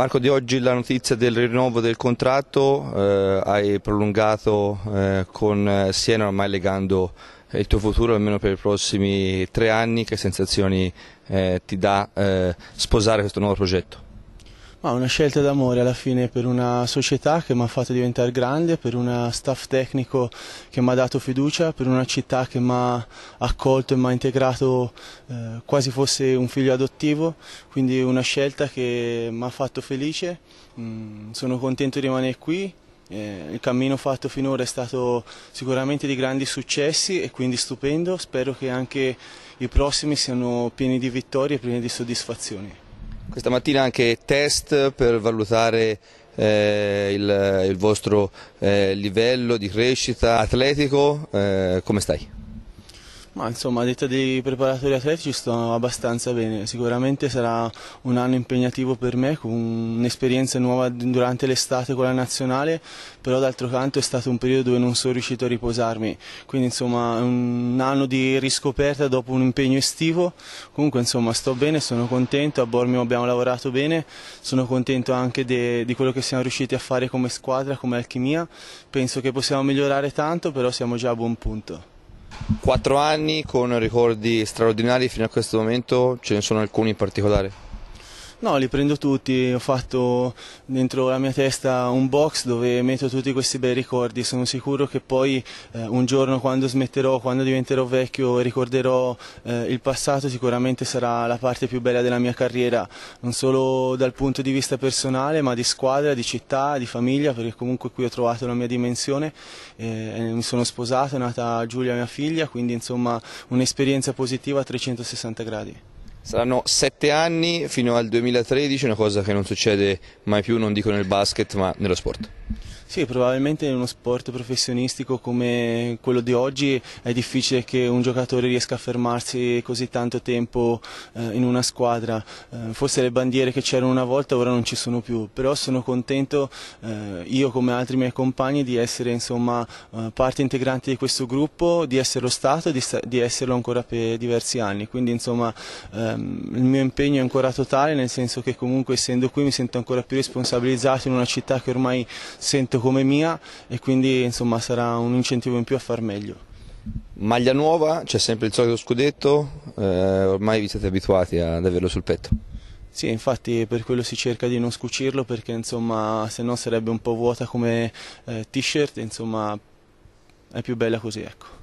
Marco di oggi la notizia del rinnovo del contratto, eh, hai prolungato eh, con Siena ormai legando il tuo futuro almeno per i prossimi tre anni, che sensazioni eh, ti dà eh, sposare questo nuovo progetto? Ma una scelta d'amore alla fine per una società che mi ha fatto diventare grande, per uno staff tecnico che mi ha dato fiducia, per una città che mi ha accolto e mi ha integrato eh, quasi fosse un figlio adottivo, quindi una scelta che mi ha fatto felice, mm, sono contento di rimanere qui, eh, il cammino fatto finora è stato sicuramente di grandi successi e quindi stupendo, spero che anche i prossimi siano pieni di vittorie e pieni di soddisfazioni. Questa mattina anche test per valutare eh, il, il, vostro eh, livello di crescita atletico, eh, come stai? Ma insomma, a detta dei preparatori atletici sto abbastanza bene, sicuramente sarà un anno impegnativo per me, con un'esperienza nuova durante l'estate con la nazionale, però d'altro canto è stato un periodo dove non sono riuscito a riposarmi, quindi insomma è un anno di riscoperta dopo un impegno estivo, comunque insomma sto bene, sono contento, a Bormio abbiamo lavorato bene, sono contento anche di quello che siamo riusciti a fare come squadra, come alchimia, penso che possiamo migliorare tanto, però siamo già a buon punto. Quattro anni con ricordi straordinari fino a questo momento, ce ne sono alcuni in particolare. No, li prendo tutti, ho fatto dentro la mia testa un box dove metto tutti questi bei ricordi, sono sicuro che poi eh, un giorno quando smetterò, quando diventerò vecchio e ricorderò eh, il passato, sicuramente sarà la parte più bella della mia carriera, non solo dal punto di vista personale ma di squadra, di città, di famiglia, perché comunque qui ho trovato la mia dimensione, eh, mi sono sposato, è nata Giulia mia figlia, quindi insomma un'esperienza positiva a 360 gradi. Saranno sette anni fino al 2013, una cosa che non succede mai più, non dico nel basket ma nello sport. Sì, probabilmente in uno sport professionistico come quello di oggi è difficile che un giocatore riesca a fermarsi così tanto tempo eh, in una squadra. Eh, forse le bandiere che c'erano una volta ora non ci sono più, però sono contento eh, io come altri miei compagni di essere insomma, eh, parte integrante di questo gruppo, di esserlo stato e di, di esserlo ancora per diversi anni. Quindi insomma, ehm, il mio impegno è ancora totale, nel senso che comunque essendo qui mi sento ancora più responsabilizzato in una città che ormai sento come mia e quindi insomma sarà un incentivo in più a far meglio. Maglia nuova, c'è sempre il solito scudetto, eh, ormai vi siete abituati ad averlo sul petto. Sì, infatti per quello si cerca di non scucirlo perché insomma se no sarebbe un po' vuota come eh, t-shirt, insomma è più bella così ecco.